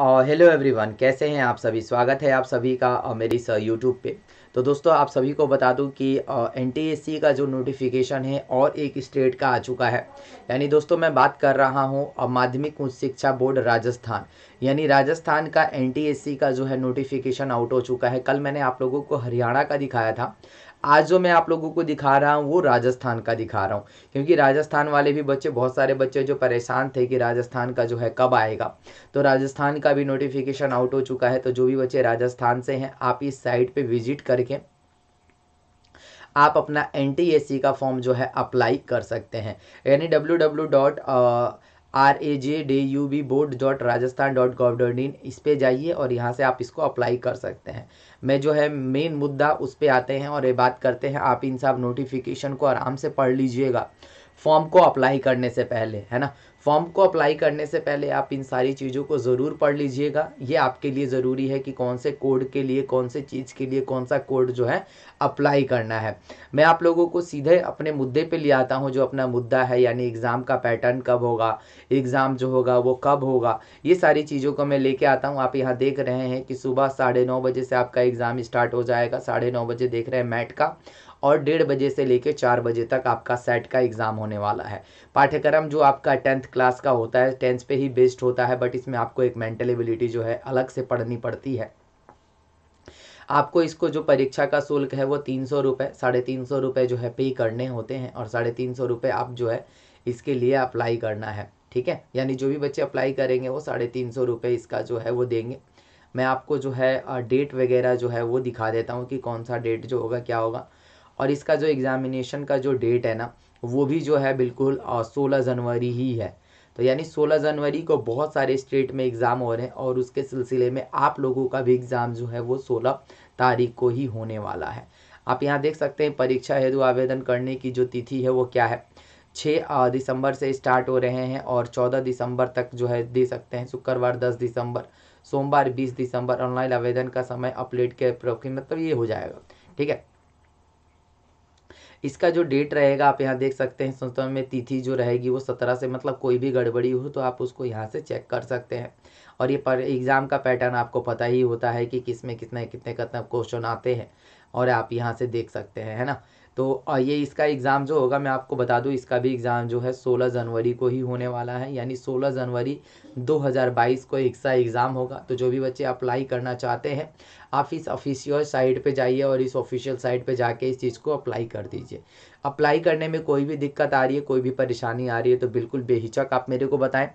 और hello everyone कैसे हैं आप सभी स्वागत है आप सभी का और मेरी इस यूट्यूब uh, पे तो दोस्तों आप सभी को बता दूं कि एन uh, टी का जो नोटिफिकेशन है और एक स्टेट का आ चुका है यानी दोस्तों मैं बात कर रहा हूं uh, माध्यमिक उच्च शिक्षा बोर्ड राजस्थान यानी राजस्थान का एन का जो है नोटिफिकेशन आउट हो चुका है कल मैंने आप लोगों को हरियाणा का दिखाया था आज जो मैं आप लोगों को दिखा रहा हूँ वो राजस्थान का दिखा रहा हूँ क्योंकि राजस्थान वाले भी बच्चे बहुत सारे बच्चे जो परेशान थे कि राजस्थान का जो है कब आएगा तो राजस्थान का भी नोटिफिकेशन आउट हो चुका है तो जो भी बच्चे राजस्थान से हैं आप इस साइट पर विजिट करके आप अपना एन का फॉर्म जो है अप्लाई कर सकते हैं यानी W W dot R A J D U B board dot Rajasthan dot gov dot in इस पर जाइए और यहाँ से आप इसको अप्लाई कर सकते हैं मैं जो है मेन मुद्दा उस पर आते हैं और ये बात करते हैं आप इन सब नोटिफिकेशन को आराम से पढ़ लीजिएगा फॉर्म को अप्लाई करने से पहले है ना फॉर्म को अप्लाई करने से पहले आप इन सारी चीज़ों को ज़रूर पढ़ लीजिएगा ये आपके लिए ज़रूरी है कि कौन से कोड के लिए कौन से चीज़ के लिए कौन सा कोड जो है अप्लाई करना है मैं आप लोगों को सीधे अपने मुद्दे पे ले आता हूँ जो अपना मुद्दा है यानी एग्ज़ाम का पैटर्न कब होगा एग्ज़ाम जो होगा वो कब होगा ये सारी चीज़ों को मैं लेके आता हूँ आप यहाँ देख रहे हैं कि सुबह साढ़े बजे से आपका एग्ज़ाम स्टार्ट हो जाएगा साढ़े बजे देख रहे हैं मैट का और डेढ़ बजे से लेकर चार बजे तक आपका सेट का एग्ज़ाम होने वाला है पाठ्यक्रम जो आपका टेंथ क्लास का होता है टेंथ पे ही बेस्ड होता है बट इसमें आपको एक मेंटल एबिलिटी जो है अलग से पढ़नी पड़ती है आपको इसको जो परीक्षा का शुल्क है वो तीन सौ रुपये साढ़े तीन सौ रुपये जो है पे करने होते हैं और साढ़े तीन सौ रुपये आप जो है इसके लिए अप्लाई करना है ठीक है यानी जो भी बच्चे अप्लाई करेंगे वो साढ़े तीन सौ रुपये इसका जो है वो देंगे मैं आपको जो है डेट वगैरह जो है वो दिखा देता हूँ कि कौन सा डेट जो होगा क्या होगा और इसका जो एग्ज़ामिनेशन का जो डेट है ना वो भी जो है बिल्कुल सोलह जनवरी ही है तो यानी सोलह जनवरी को बहुत सारे स्टेट में एग्ज़ाम हो रहे हैं और उसके सिलसिले में आप लोगों का भी एग्ज़ाम जो है वो सोलह तारीख को ही होने वाला है आप यहाँ देख सकते हैं परीक्षा हेतु आवेदन करने की जो तिथि है वो क्या है छः दिसंबर से स्टार्ट हो रहे हैं और चौदह दिसंबर तक जो है दे सकते हैं शुक्रवार दस दिसंबर सोमवार बीस दिसंबर ऑनलाइन आवेदन का समय अपलेट के मतलब ये हो जाएगा ठीक है इसका जो डेट रहेगा आप यहाँ देख सकते हैं संस्थान में तिथि जो रहेगी वो सत्रह से मतलब कोई भी गड़बड़ी हो तो आप उसको यहाँ से चेक कर सकते हैं और ये पर एग्ज़ाम का पैटर्न आपको पता ही होता है कि किस में कितने कितने कितने क्वेश्चन आते हैं और आप यहाँ से देख सकते हैं है ना तो ये इसका एग्ज़ाम जो होगा मैं आपको बता दूं इसका भी एग्ज़ाम जो है 16 जनवरी को ही होने वाला है यानी 16 जनवरी 2022 को हिस्सा एग्ज़ाम होगा तो जो भी बच्चे अप्लाई करना चाहते हैं आप इस ऑफिशियल साइट पे जाइए और इस ऑफिशियल साइट पे जाके इस चीज़ को अप्लाई कर दीजिए अप्लाई करने में कोई भी दिक्कत आ रही है कोई भी परेशानी आ रही है तो बिल्कुल बेहिचक आप मेरे को बताएं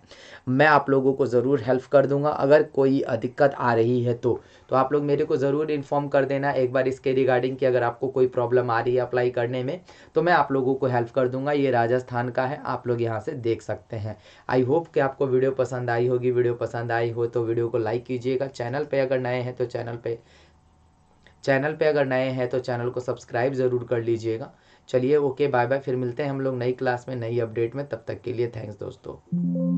मैं आप लोगों को ज़रूर हेल्प कर दूंगा अगर कोई दिक्कत आ रही है तो तो आप लोग मेरे को ज़रूर इन्फॉर्म कर देना एक बार इसके रिगार्डिंग कि अगर आपको कोई प्रॉब्लम आ रही है अप्लाई करने में तो मैं आप लोगों को हेल्प कर दूंगा ये राजस्थान का है आप लोग यहाँ से देख सकते हैं आई होप कि आपको वीडियो पसंद आई होगी वीडियो पसंद आई हो तो वीडियो को लाइक कीजिएगा चैनल पर अगर नए हैं तो चैनल पर चैनल पर अगर नए हैं तो चैनल को सब्सक्राइब ज़रूर कर लीजिएगा चलिए ओके बाय बाय फिर मिलते हैं हम लोग नई क्लास में नई अपडेट में तब तक के लिए थैंक्स दोस्तों